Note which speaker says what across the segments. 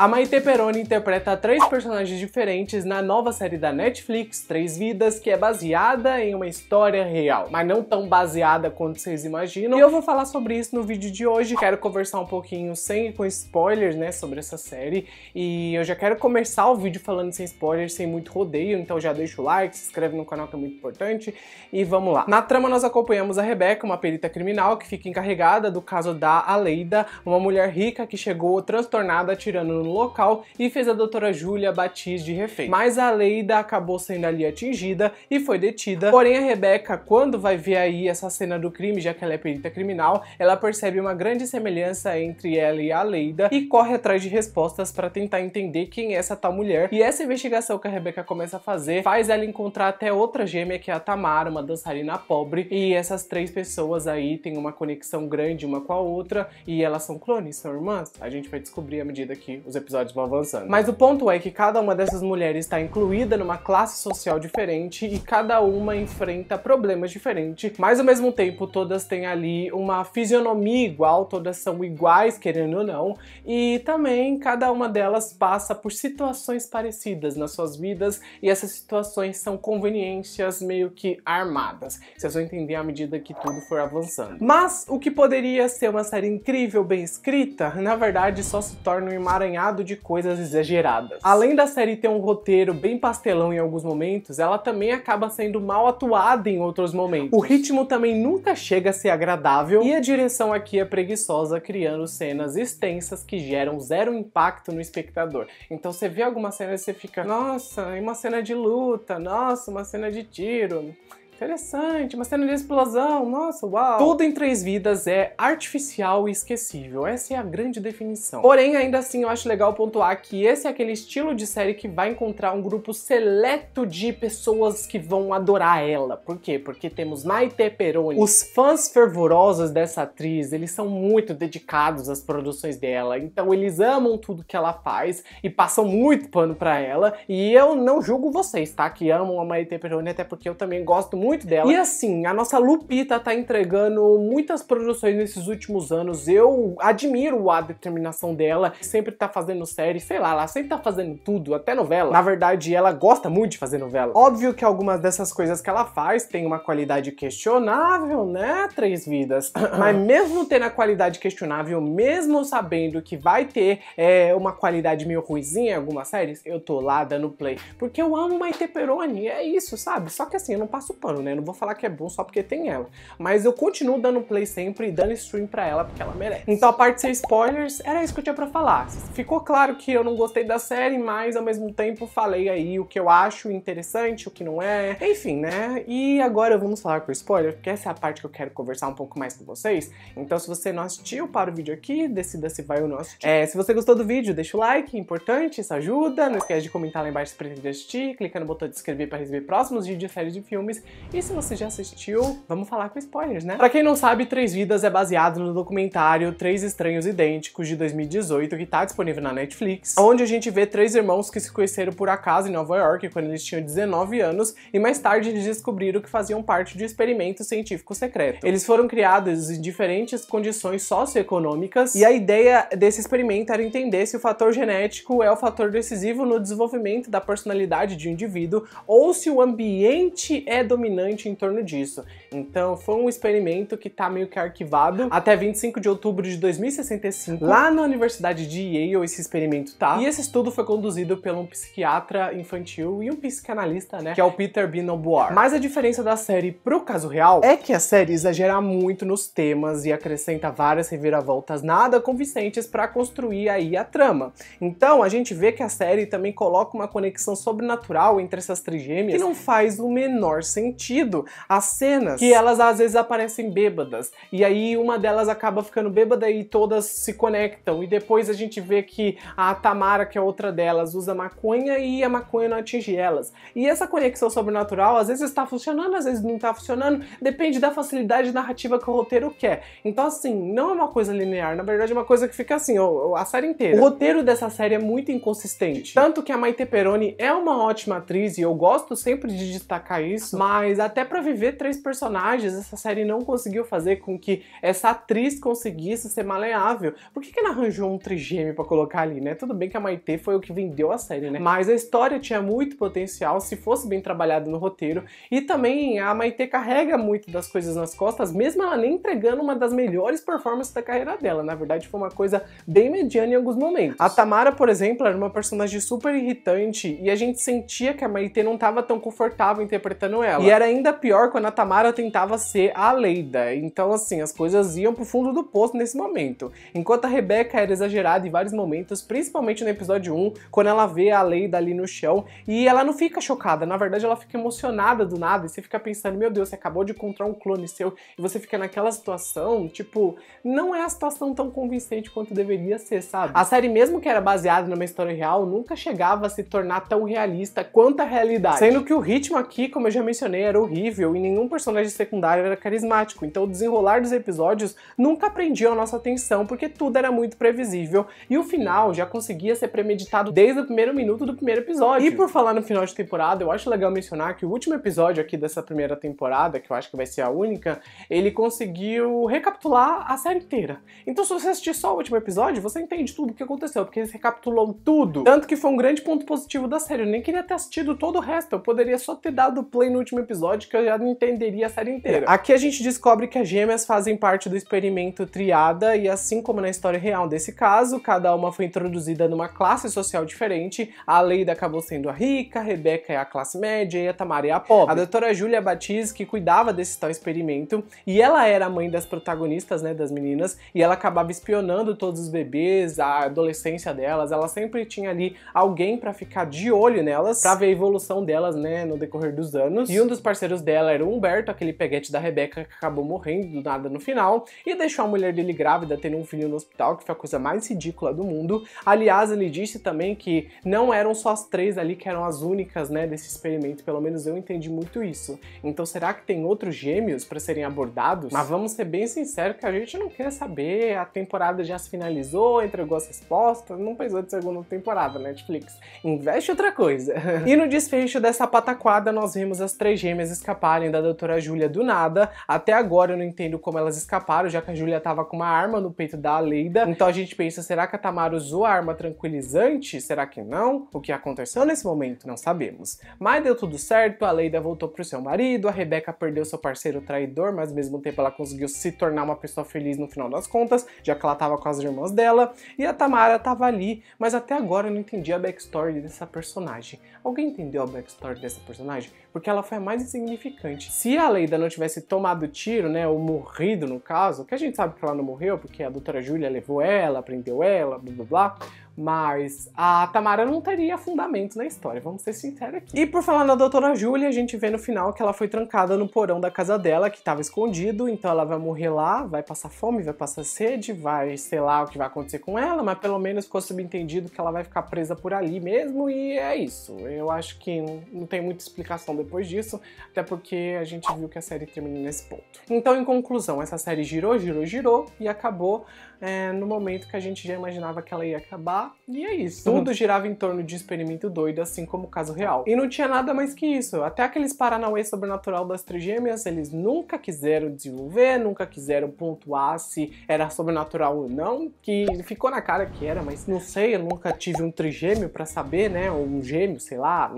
Speaker 1: A Maite Peroni interpreta três personagens diferentes na nova série da Netflix, Três Vidas, que é baseada em uma história real, mas não tão baseada quanto vocês imaginam. E eu vou falar sobre isso no vídeo de hoje. Quero conversar um pouquinho sem com spoilers, né, sobre essa série. E eu já quero começar o vídeo falando sem spoilers, sem muito rodeio, então já deixa o like, se inscreve no canal que é muito importante e vamos lá. Na trama nós acompanhamos a Rebeca, uma perita criminal que fica encarregada do caso da Aleida, uma mulher rica que chegou transtornada atirando no local e fez a doutora Júlia Batiz de refém. Mas a Leida acabou sendo ali atingida e foi detida. Porém, a Rebeca, quando vai ver aí essa cena do crime, já que ela é perita criminal, ela percebe uma grande semelhança entre ela e a Leida e corre atrás de respostas para tentar entender quem é essa tal mulher. E essa investigação que a Rebeca começa a fazer faz ela encontrar até outra gêmea, que é a Tamara, uma dançarina pobre. E essas três pessoas aí têm uma conexão grande uma com a outra e elas são clones, são irmãs. A gente vai descobrir à medida que os episódios vão avançando. Mas o ponto é que cada uma dessas mulheres está incluída numa classe social diferente e cada uma enfrenta problemas diferentes, mas ao mesmo tempo todas têm ali uma fisionomia igual, todas são iguais, querendo ou não, e também cada uma delas passa por situações parecidas nas suas vidas e essas situações são conveniências meio que armadas. Vocês vão entender à medida que tudo for avançando. Mas o que poderia ser uma série incrível, bem escrita, na verdade só se torna um emaranhado de coisas exageradas. Além da série ter um roteiro bem pastelão em alguns momentos, ela também acaba sendo mal atuada em outros momentos. O ritmo também nunca chega a ser agradável e a direção aqui é preguiçosa, criando cenas extensas que geram zero impacto no espectador. Então você vê alguma cena e você fica, nossa, é uma cena de luta, nossa, uma cena de tiro interessante, uma cena de explosão, nossa, uau. Tudo em três vidas é artificial e esquecível, essa é a grande definição. Porém, ainda assim, eu acho legal pontuar que esse é aquele estilo de série que vai encontrar um grupo seleto de pessoas que vão adorar ela. Por quê? Porque temos Maite Peroni. Os fãs fervorosos dessa atriz, eles são muito dedicados às produções dela, então eles amam tudo que ela faz e passam muito pano pra ela, e eu não julgo vocês, tá? Que amam a Maite Peroni, até porque eu também gosto muito muito dela. E assim, a nossa Lupita tá entregando muitas produções nesses últimos anos. Eu admiro a determinação dela. Sempre tá fazendo série, sei lá, ela sempre tá fazendo tudo, até novela. Na verdade, ela gosta muito de fazer novela. Óbvio que algumas dessas coisas que ela faz tem uma qualidade questionável, né, Três Vidas? Mas mesmo tendo a qualidade questionável, mesmo sabendo que vai ter é, uma qualidade meio ruizinha em algumas séries, eu tô lá dando play. Porque eu amo Maite Peroni, é isso, sabe? Só que assim, eu não passo pano claro, né? Não vou falar que é bom só porque tem ela. Mas eu continuo dando play sempre e dando stream pra ela porque ela merece. Então a parte sem spoilers era isso que eu tinha pra falar. Ficou claro que eu não gostei da série, mas ao mesmo tempo falei aí o que eu acho interessante, o que não é. Enfim, né? E agora vamos falar por spoiler, porque essa é a parte que eu quero conversar um pouco mais com vocês. Então se você não assistiu, para o vídeo aqui, decida se vai ou não assistir. É, se você gostou do vídeo, deixa o like, é importante, isso ajuda. Não esquece de comentar lá embaixo se pretende assistir, clica no botão de inscrever para receber próximos vídeos, de séries de filmes e se você já assistiu, vamos falar com spoilers, né? Pra quem não sabe, Três Vidas é baseado no documentário Três Estranhos Idênticos de 2018, que tá disponível na Netflix, onde a gente vê três irmãos que se conheceram por acaso em Nova York quando eles tinham 19 anos e mais tarde eles descobriram que faziam parte de um experimento científico secreto. Eles foram criados em diferentes condições socioeconômicas e a ideia desse experimento era entender se o fator genético é o fator decisivo no desenvolvimento da personalidade de um indivíduo ou se o ambiente é dominante dominante em torno disso. Então foi um experimento que está meio que arquivado até 25 de outubro de 2065, lá na Universidade de Yale esse experimento tá. E esse estudo foi conduzido por um psiquiatra infantil e um psicanalista, né, que é o Peter B. Noboar. Mas a diferença da série pro caso real é que a série exagera muito nos temas e acrescenta várias reviravoltas nada convincentes para construir aí a trama. Então a gente vê que a série também coloca uma conexão sobrenatural entre essas trigêmeas que não faz o menor sentido sentido as cenas que elas às vezes aparecem bêbadas. E aí uma delas acaba ficando bêbada e todas se conectam. E depois a gente vê que a Tamara, que é outra delas, usa maconha e a maconha não atinge elas. E essa conexão sobrenatural às vezes está funcionando, às vezes não está funcionando, depende da facilidade narrativa que o roteiro quer. Então, assim, não é uma coisa linear, na verdade é uma coisa que fica assim, a série inteira. O roteiro dessa série é muito inconsistente. Tanto que a Maite Peroni é uma ótima atriz e eu gosto sempre de destacar isso, mas mas até para viver três personagens, essa série não conseguiu fazer com que essa atriz conseguisse ser maleável. Por que, que ela arranjou um trigêmeo para colocar ali, né? Tudo bem que a Maite foi o que vendeu a série, né? Mas a história tinha muito potencial se fosse bem trabalhada no roteiro e também a Maite carrega muito das coisas nas costas, mesmo ela nem entregando uma das melhores performances da carreira dela. Na verdade, foi uma coisa bem mediana em alguns momentos. A Tamara, por exemplo, era uma personagem super irritante e a gente sentia que a Maite não estava tão confortável interpretando ela. E era era ainda pior quando a Tamara tentava ser a Leida. Então, assim, as coisas iam pro fundo do poço nesse momento. Enquanto a Rebeca era exagerada em vários momentos, principalmente no episódio 1, quando ela vê a Leida ali no chão e ela não fica chocada, na verdade ela fica emocionada do nada e você fica pensando, meu Deus, você acabou de encontrar um clone seu e você fica naquela situação, tipo, não é a situação tão convincente quanto deveria ser, sabe? A série, mesmo que era baseada numa história real, nunca chegava a se tornar tão realista quanto a realidade. Sendo que o ritmo aqui, como eu já mencionei, era horrível e nenhum personagem secundário era carismático, então o desenrolar dos episódios nunca prendia a nossa atenção porque tudo era muito previsível e o final já conseguia ser premeditado desde o primeiro minuto do primeiro episódio. E por falar no final de temporada, eu acho legal mencionar que o último episódio aqui dessa primeira temporada, que eu acho que vai ser a única, ele conseguiu recapitular a série inteira. Então se você assistir só o último episódio, você entende tudo o que aconteceu, porque eles recapitulou tudo. Tanto que foi um grande ponto positivo da série, eu nem queria ter assistido todo o resto, eu poderia só ter dado play no último episódio episódio que eu já não entenderia a série inteira. É, aqui a gente descobre que as gêmeas fazem parte do experimento triada e assim como na história real desse caso, cada uma foi introduzida numa classe social diferente. A Leida acabou sendo a rica, a Rebeca é a classe média e a Tamara é a pobre. A doutora Júlia Batiz, que cuidava desse tal experimento, e ela era a mãe das protagonistas, né, das meninas, e ela acabava espionando todos os bebês, a adolescência delas, ela sempre tinha ali alguém para ficar de olho nelas, para ver a evolução delas, né, no decorrer dos anos. E um dos parceiros dela era o Humberto, aquele peguete da Rebeca que acabou morrendo do nada no final, e deixou a mulher dele grávida tendo um filho no hospital, que foi a coisa mais ridícula do mundo. Aliás, ele disse também que não eram só as três ali que eram as únicas, né, desse experimento, pelo menos eu entendi muito isso. Então será que tem outros gêmeos para serem abordados? Mas vamos ser bem sinceros que a gente não quer saber, a temporada já se finalizou, entregou as respostas, não precisou de segunda temporada, Netflix. Investe outra coisa. e no desfecho dessa pataquada nós vimos as três gêmeas gêmeas escaparem da doutora Júlia do nada. Até agora eu não entendo como elas escaparam, já que a Júlia tava com uma arma no peito da Leida. Então a gente pensa, será que a Tamara usou a arma tranquilizante? Será que não? O que aconteceu nesse momento? Não sabemos. Mas deu tudo certo, a Leida voltou pro seu marido, a Rebeca perdeu seu parceiro traidor, mas ao mesmo tempo ela conseguiu se tornar uma pessoa feliz no final das contas, já que ela tava com as irmãs dela. E a Tamara tava ali, mas até agora eu não entendi a backstory dessa personagem. Alguém entendeu a backstory dessa personagem? Porque ela foi a mais insignificante. Se a Leida não tivesse tomado tiro, né, ou morrido no caso, que a gente sabe que ela não morreu, porque a doutora Júlia levou ela, prendeu ela, blá blá blá, mas a Tamara não teria fundamento na história, vamos ser sinceros aqui. E por falar na doutora Júlia, a gente vê no final que ela foi trancada no porão da casa dela, que estava escondido, então ela vai morrer lá, vai passar fome, vai passar sede, vai sei lá o que vai acontecer com ela, mas pelo menos ficou subentendido que ela vai ficar presa por ali mesmo e é isso. Eu acho que não tem muita explicação depois disso, até porque a gente viu que a série termina nesse ponto. Então, em conclusão, essa série girou, girou, girou e acabou é, no momento que a gente já imaginava que ela ia acabar e é isso. Tudo girava em torno de experimento doido, assim como o caso real. E não tinha nada mais que isso. Até aqueles paranauê sobrenatural das trigêmeas, eles nunca quiseram desenvolver, nunca quiseram pontuar se era sobrenatural ou não, que ficou na cara que era, mas não sei, eu nunca tive um trigêmeo para saber, né, ou um gêmeo, sei lá,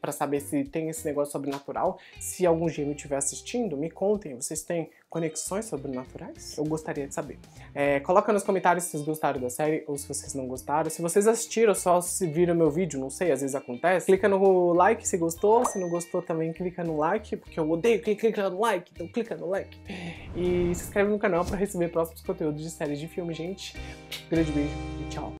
Speaker 1: para saber se tem esse negócio sobrenatural. Se algum gêmeo estiver assistindo, me contem, vocês têm conexões sobrenaturais? Eu gostaria de saber. É, coloca nos comentários se vocês gostaram da série ou se vocês não gostaram. Se vocês assistiram só se viram meu vídeo, não sei, às vezes acontece. Clica no like se gostou, se não gostou também clica no like, porque eu odeio quem clica no like, então clica no like. E se inscreve no canal para receber próximos conteúdos de séries de filme, gente. grande beijo e tchau.